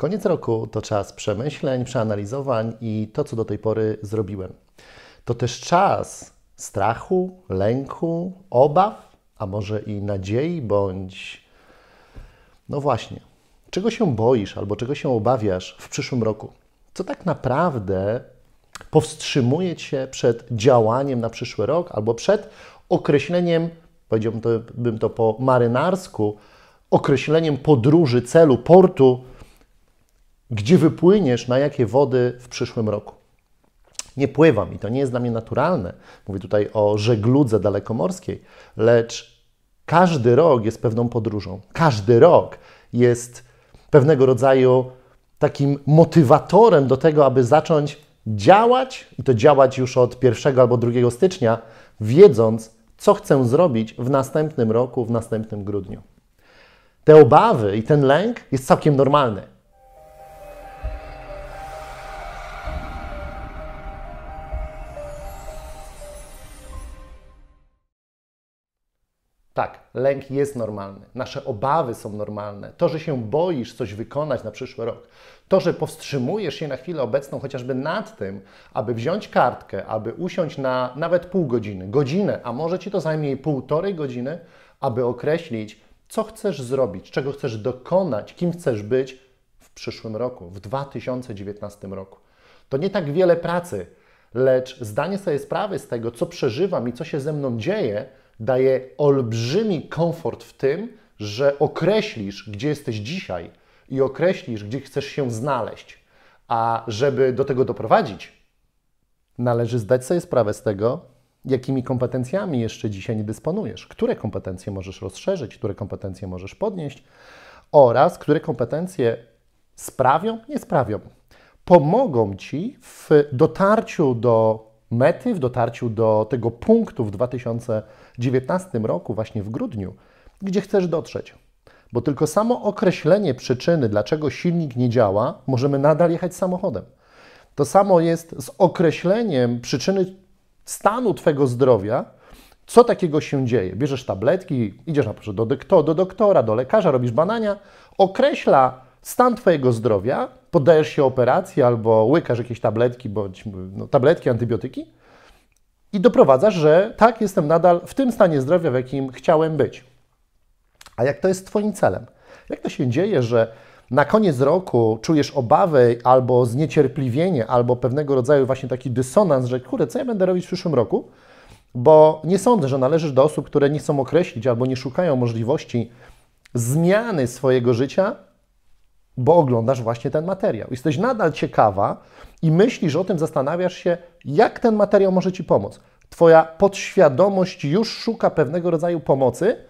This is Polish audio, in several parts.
Koniec roku to czas przemyśleń, przeanalizowań i to, co do tej pory zrobiłem. To też czas strachu, lęku, obaw, a może i nadziei, bądź. No właśnie, czego się boisz albo czego się obawiasz w przyszłym roku? Co tak naprawdę powstrzymuje cię przed działaniem na przyszły rok albo przed określeniem, powiedziałbym to, bym to po marynarsku, określeniem podróży, celu, portu, gdzie wypłyniesz, na jakie wody w przyszłym roku. Nie pływam i to nie jest dla mnie naturalne. Mówię tutaj o żegludze dalekomorskiej, lecz każdy rok jest pewną podróżą. Każdy rok jest pewnego rodzaju takim motywatorem do tego, aby zacząć działać i to działać już od 1 albo 2 stycznia, wiedząc, co chcę zrobić w następnym roku, w następnym grudniu. Te obawy i ten lęk jest całkiem normalny. Tak, lęk jest normalny, nasze obawy są normalne. To, że się boisz coś wykonać na przyszły rok, to, że powstrzymujesz się na chwilę obecną chociażby nad tym, aby wziąć kartkę, aby usiąść na nawet pół godziny, godzinę, a może ci to zajmie półtorej godziny, aby określić, co chcesz zrobić, czego chcesz dokonać, kim chcesz być w przyszłym roku, w 2019 roku. To nie tak wiele pracy, lecz zdanie sobie sprawy z tego, co przeżywam i co się ze mną dzieje, daje olbrzymi komfort w tym, że określisz, gdzie jesteś dzisiaj i określisz, gdzie chcesz się znaleźć. A żeby do tego doprowadzić, należy zdać sobie sprawę z tego, jakimi kompetencjami jeszcze dzisiaj nie dysponujesz, które kompetencje możesz rozszerzyć, które kompetencje możesz podnieść oraz które kompetencje sprawią, nie sprawią, pomogą ci w dotarciu do mety w dotarciu do tego punktu w 2019 roku, właśnie w grudniu, gdzie chcesz dotrzeć. Bo tylko samo określenie przyczyny, dlaczego silnik nie działa, możemy nadal jechać samochodem. To samo jest z określeniem przyczyny stanu Twojego zdrowia, co takiego się dzieje? Bierzesz tabletki, idziesz na przykład do, do, do doktora, do lekarza, robisz badania, określa stan Twojego zdrowia, poddajesz się operacji albo łykasz jakieś tabletki, bądź no, tabletki, antybiotyki i doprowadzasz, że tak, jestem nadal w tym stanie zdrowia, w jakim chciałem być. A jak to jest Twoim celem? Jak to się dzieje, że na koniec roku czujesz obawy albo zniecierpliwienie, albo pewnego rodzaju właśnie taki dysonans, że kurde, co ja będę robić w przyszłym roku? Bo nie sądzę, że należysz do osób, które nie chcą określić albo nie szukają możliwości zmiany swojego życia bo oglądasz właśnie ten materiał. Jesteś nadal ciekawa i myślisz o tym, zastanawiasz się, jak ten materiał może ci pomóc. Twoja podświadomość już szuka pewnego rodzaju pomocy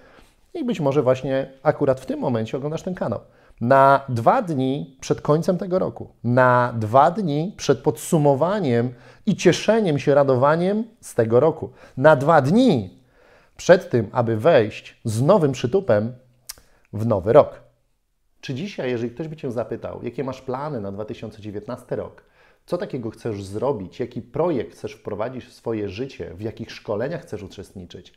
i być może właśnie akurat w tym momencie oglądasz ten kanał. Na dwa dni przed końcem tego roku, na dwa dni przed podsumowaniem i cieszeniem się, radowaniem z tego roku, na dwa dni przed tym, aby wejść z nowym przytupem w nowy rok. Czy dzisiaj, jeżeli ktoś by Cię zapytał, jakie masz plany na 2019 rok, co takiego chcesz zrobić, jaki projekt chcesz wprowadzić w swoje życie, w jakich szkoleniach chcesz uczestniczyć,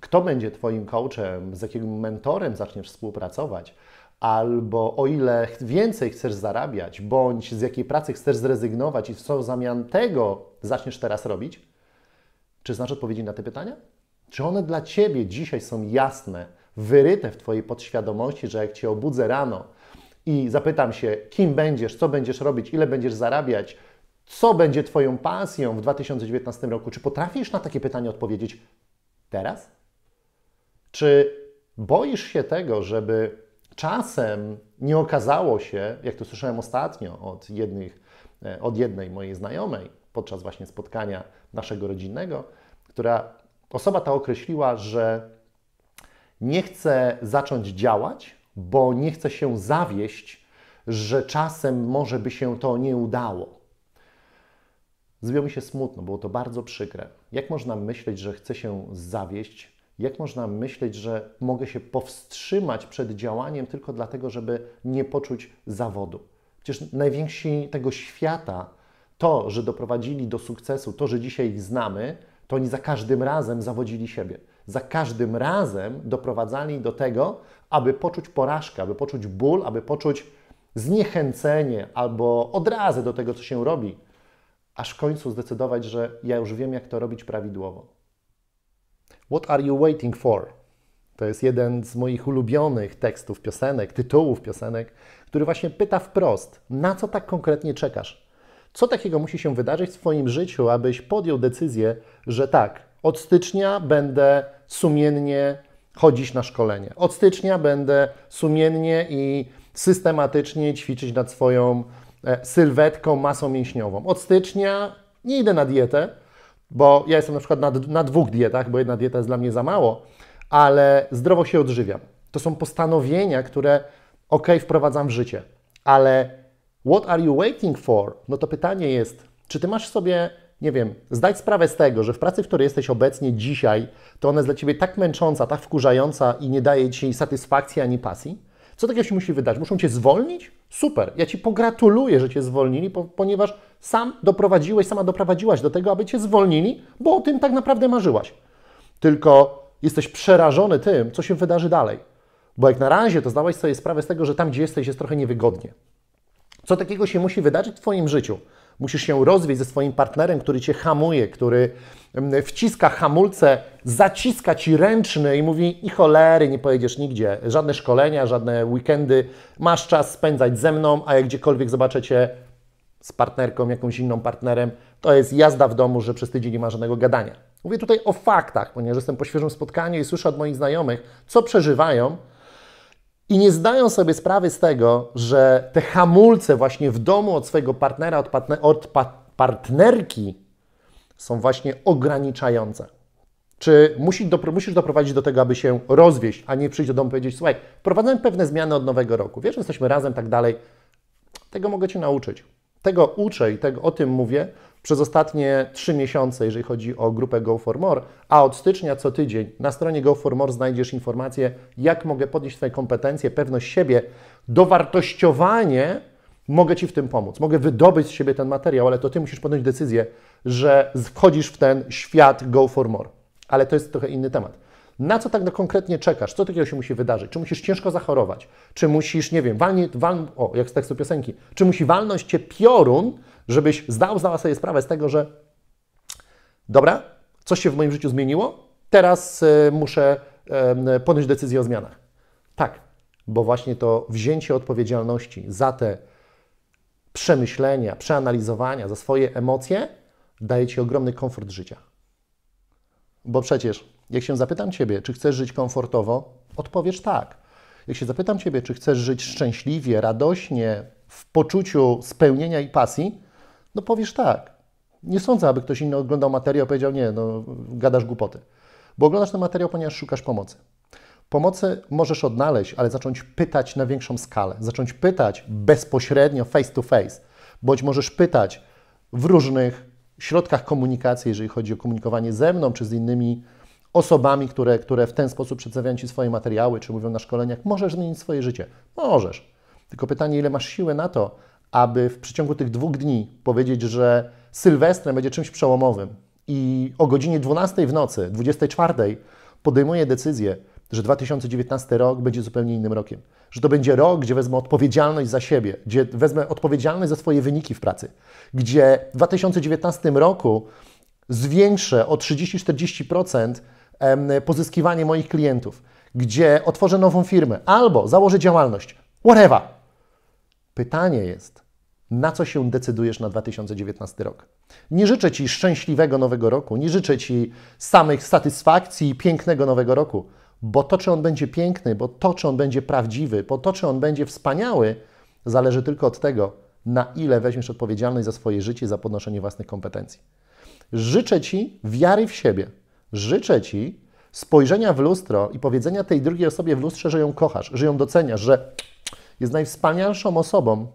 kto będzie Twoim coachem, z jakim mentorem zaczniesz współpracować, albo o ile więcej chcesz zarabiać, bądź z jakiej pracy chcesz zrezygnować i co w zamian tego zaczniesz teraz robić? Czy znasz odpowiedzi na te pytania? Czy one dla Ciebie dzisiaj są jasne? wyryte w Twojej podświadomości, że jak Cię obudzę rano i zapytam się, kim będziesz, co będziesz robić, ile będziesz zarabiać, co będzie Twoją pasją w 2019 roku, czy potrafisz na takie pytanie odpowiedzieć teraz? Czy boisz się tego, żeby czasem nie okazało się, jak to słyszałem ostatnio od, jednych, e, od jednej mojej znajomej podczas właśnie spotkania naszego rodzinnego, która osoba ta określiła, że nie chce zacząć działać, bo nie chce się zawieść, że czasem może by się to nie udało. Zrobiło mi się smutno, było to bardzo przykre. Jak można myśleć, że chcę się zawieść? Jak można myśleć, że mogę się powstrzymać przed działaniem tylko dlatego, żeby nie poczuć zawodu? Przecież najwięksi tego świata, to, że doprowadzili do sukcesu, to, że dzisiaj ich znamy, to oni za każdym razem zawodzili siebie za każdym razem doprowadzali do tego, aby poczuć porażkę, aby poczuć ból, aby poczuć zniechęcenie albo odrazę do tego, co się robi, aż w końcu zdecydować, że ja już wiem, jak to robić prawidłowo. What are you waiting for? To jest jeden z moich ulubionych tekstów piosenek, tytułów piosenek, który właśnie pyta wprost, na co tak konkretnie czekasz? Co takiego musi się wydarzyć w Twoim życiu, abyś podjął decyzję, że tak, od stycznia będę sumiennie chodzić na szkolenie. Od stycznia będę sumiennie i systematycznie ćwiczyć nad swoją e, sylwetką, masą mięśniową. Od stycznia nie idę na dietę, bo ja jestem na przykład na, na dwóch dietach, bo jedna dieta jest dla mnie za mało, ale zdrowo się odżywiam. To są postanowienia, które ok, wprowadzam w życie, ale what are you waiting for? No to pytanie jest, czy ty masz sobie nie wiem, zdać sprawę z tego, że w pracy, w której jesteś obecnie dzisiaj, to ona jest dla ciebie tak męcząca, tak wkurzająca i nie daje ci satysfakcji ani pasji? Co takiego się musi wydać? Muszą cię zwolnić? Super, ja ci pogratuluję, że cię zwolnili, ponieważ sam doprowadziłeś, sama doprowadziłaś do tego, aby cię zwolnili, bo o tym tak naprawdę marzyłaś. Tylko jesteś przerażony tym, co się wydarzy dalej. Bo jak na razie to zdałeś sobie sprawę z tego, że tam, gdzie jesteś, jest trochę niewygodnie. Co takiego się musi wydarzyć w Twoim życiu, Musisz się rozwieść ze swoim partnerem, który cię hamuje, który mm, wciska hamulce, zaciska ci ręczny i mówi: i cholery, nie pojedziesz nigdzie. Żadne szkolenia, żadne weekendy. Masz czas spędzać ze mną, a jak gdziekolwiek zobaczycie z partnerką, jakąś inną partnerem, to jest jazda w domu, że przez tydzień nie ma żadnego gadania. Mówię tutaj o faktach, ponieważ jestem po świeżym spotkaniu i słyszę od moich znajomych, co przeżywają i nie zdają sobie sprawy z tego, że te hamulce właśnie w domu od swojego partnera, od, partner, od pa partnerki są właśnie ograniczające. Czy dopro musisz doprowadzić do tego, aby się rozwieść, a nie przyjść do domu i powiedzieć, słuchaj, prowadzę pewne zmiany od nowego roku, wiesz, jesteśmy razem, tak dalej, tego mogę Cię nauczyć. Tego uczę i tego, o tym mówię przez ostatnie trzy miesiące, jeżeli chodzi o grupę Go for More, a od stycznia co tydzień na stronie Go for More znajdziesz informacje, jak mogę podnieść Twoje kompetencje, pewność siebie, dowartościowanie. Mogę Ci w tym pomóc, mogę wydobyć z siebie ten materiał, ale to Ty musisz podjąć decyzję, że wchodzisz w ten świat Go for More. Ale to jest trochę inny temat. Na co tak konkretnie czekasz? Co takiego się musi wydarzyć? Czy musisz ciężko zachorować? Czy musisz, nie wiem, walnie, wal, o, jak z tekstu piosenki, czy musi walnąć cię piorun, żebyś zdał, zdała sobie sprawę z tego, że dobra, coś się w moim życiu zmieniło, teraz y, muszę y, podjąć decyzję o zmianach. Tak, bo właśnie to wzięcie odpowiedzialności za te przemyślenia, przeanalizowania, za swoje emocje daje ci ogromny komfort życia. Bo przecież, jak się zapytam Ciebie, czy chcesz żyć komfortowo, odpowiesz tak. Jak się zapytam Ciebie, czy chcesz żyć szczęśliwie, radośnie, w poczuciu spełnienia i pasji, no powiesz tak. Nie sądzę, aby ktoś inny oglądał materiał i powiedział, nie, no gadasz głupoty. Bo oglądasz ten materiał, ponieważ szukasz pomocy. Pomocy możesz odnaleźć, ale zacząć pytać na większą skalę, zacząć pytać bezpośrednio, face to face, bądź możesz pytać w różnych środkach komunikacji, jeżeli chodzi o komunikowanie ze mną czy z innymi osobami, które, które w ten sposób przedstawiają Ci swoje materiały, czy mówią na szkoleniach, możesz zmienić swoje życie. Możesz. Tylko pytanie, ile masz siły na to, aby w przeciągu tych dwóch dni powiedzieć, że Sylwestrem będzie czymś przełomowym i o godzinie 12 w nocy, 24 podejmuję decyzję, że 2019 rok będzie zupełnie innym rokiem że to będzie rok, gdzie wezmę odpowiedzialność za siebie, gdzie wezmę odpowiedzialność za swoje wyniki w pracy, gdzie w 2019 roku zwiększę o 30-40% pozyskiwanie moich klientów, gdzie otworzę nową firmę albo założę działalność. Whatever. Pytanie jest, na co się decydujesz na 2019 rok. Nie życzę Ci szczęśliwego nowego roku, nie życzę Ci samych satysfakcji i pięknego nowego roku, bo to, czy on będzie piękny, bo to, czy on będzie prawdziwy, bo to, czy on będzie wspaniały, zależy tylko od tego, na ile weźmiesz odpowiedzialność za swoje życie, za podnoszenie własnych kompetencji. Życzę Ci wiary w siebie. Życzę Ci spojrzenia w lustro i powiedzenia tej drugiej osobie w lustrze, że ją kochasz, że ją doceniasz, że jest najwspanialszą osobą.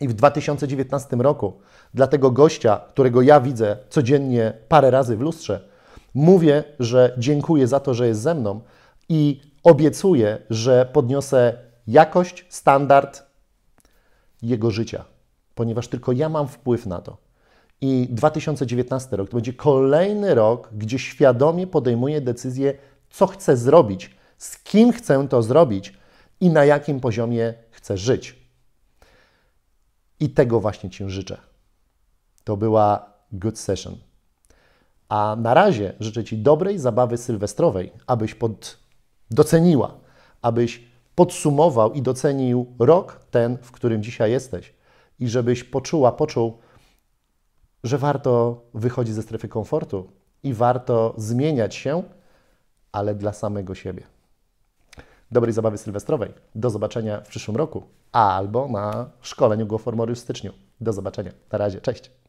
I w 2019 roku dla tego gościa, którego ja widzę codziennie parę razy w lustrze, mówię, że dziękuję za to, że jest ze mną, i obiecuję, że podniosę jakość, standard jego życia, ponieważ tylko ja mam wpływ na to. I 2019 rok to będzie kolejny rok, gdzie świadomie podejmuję decyzję, co chcę zrobić, z kim chcę to zrobić i na jakim poziomie chcę żyć. I tego właśnie Ci życzę. To była good session. A na razie życzę Ci dobrej zabawy sylwestrowej, abyś pod doceniła, abyś podsumował i docenił rok ten, w którym dzisiaj jesteś i żebyś poczuła, poczuł, że warto wychodzić ze strefy komfortu i warto zmieniać się, ale dla samego siebie. Dobrej zabawy sylwestrowej. Do zobaczenia w przyszłym roku albo na szkoleniu GoFormory w styczniu. Do zobaczenia. Na razie. Cześć.